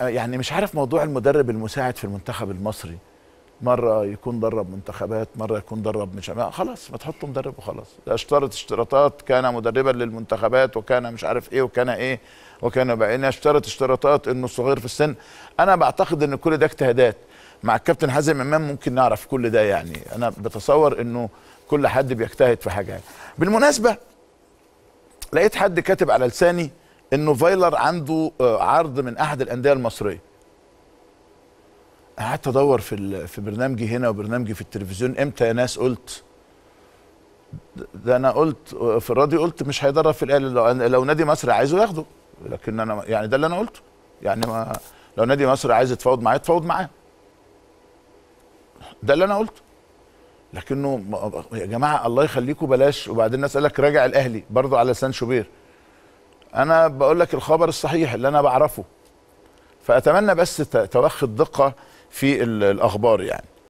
آه، يعني مش عارف موضوع المدرب المساعد في المنتخب المصري مره يكون درب منتخبات مره يكون درب مش خلاص ما تحطه مدرب وخلاص ده اشترط اشتراطات كان مدربا للمنتخبات وكان مش عارف ايه وكان ايه وكان بقينا إيه. اشترط اشتراطات انه صغير في السن انا بعتقد ان كل ده اجتهادات مع الكابتن حازم امام ممكن نعرف كل ده يعني انا بتصور انه كل حد بيجتهد في حاجه بالمناسبه لقيت حد كاتب على لساني انه فايلر عنده آه، عرض من احد الانديه المصريه قعدت ادور في في برنامجي هنا وبرنامجي في التلفزيون امتى يا ناس قلت ده انا قلت آه، في الراديو قلت مش هيدرب في الاهلي لو, لو نادي مصر عايزه ياخده لكن انا يعني ده اللي انا قلته يعني ما لو نادي مصر عايز يتفاوض معاه يتفاوض معاه ده اللي انا قلته لكنه آه، يا جماعه الله يخليكم بلاش وبعدين الناس قال لك راجع الاهلي برضه على سان شوبير انا بقول لك الخبر الصحيح اللي انا بعرفه فاتمنى بس توخي الدقه في الاخبار يعني